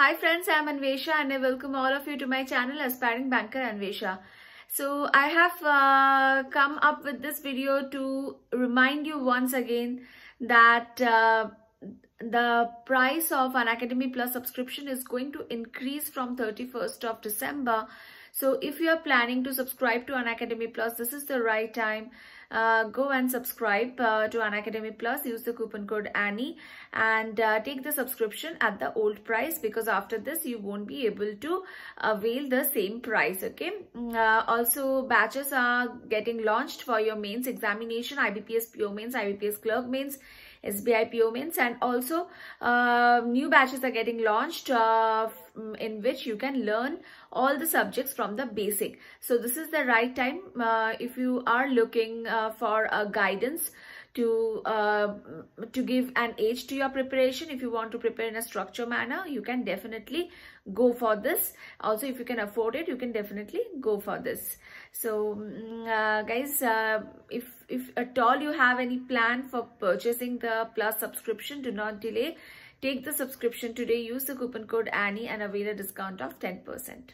Hi friends, I'm Anvesha and I welcome all of you to my channel Aspiring Banker Anvesha. So I have uh, come up with this video to remind you once again that uh, the price of an Academy Plus subscription is going to increase from 31st of December so if you are planning to subscribe to Unacademy Plus, this is the right time. Uh, go and subscribe uh, to Unacademy Plus. Use the coupon code Annie and uh, take the subscription at the old price because after this you won't be able to avail the same price. Okay. Mm, uh, also, batches are getting launched for your mains examination, IBPS pure mains, IBPS clerk mains. SBIPo means, and also uh, new batches are getting launched uh, in which you can learn all the subjects from the basic. So this is the right time uh, if you are looking uh, for a guidance to uh, to give an edge to your preparation if you want to prepare in a structure manner you can definitely go for this also if you can afford it you can definitely go for this so mm, uh, guys uh, if if at all you have any plan for purchasing the plus subscription do not delay take the subscription today use the coupon code annie and avail a discount of 10 percent